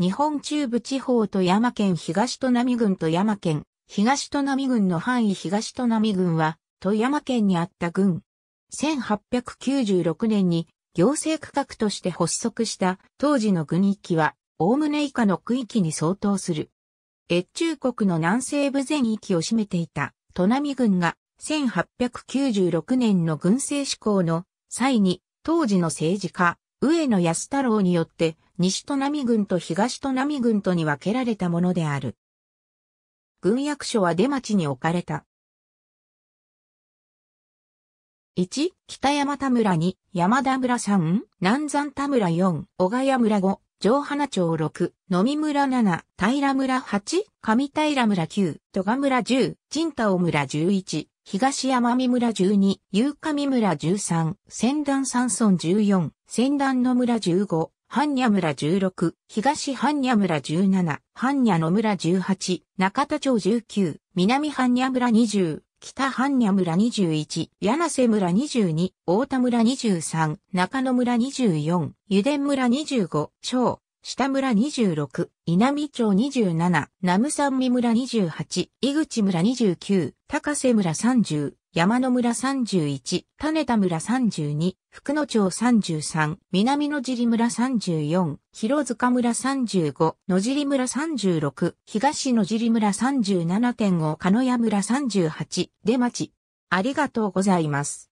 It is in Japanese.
日本中部地方と山県東と波郡と山県、東と波郡の範囲東と波郡は、富山県にあった郡。1896年に行政区画として発足した当時の郡域は、おおむね以下の区域に相当する。越中国の南西部全域を占めていた、都波郡が、1896年の軍政施行の際に、当時の政治家、上野安太郎によって西都並郡と東都並郡とに分けられたものである。軍役所は出町に置かれた。1、北山田村2、山田村3、南山田村4、小ヶ谷村5、上花町6、野見村7、平村8、上平村9、戸賀村10、陣太尾村11。東山見村12、夕上村13、仙段山村14、仙段野村15、半夜村16、東半夜村17、半夜野村18、中田町19、南半夜村20、北半夜村21、柳瀬村22、大田村23、中野村24、油田村25、小、下村26、稲美町27、南三美村28、井口村29、高瀬村30、山野村31、種田村32、福野町33、南野尻村34、広塚村35、野尻村36、東野尻村37.5、鹿屋村38、出町。ありがとうございます。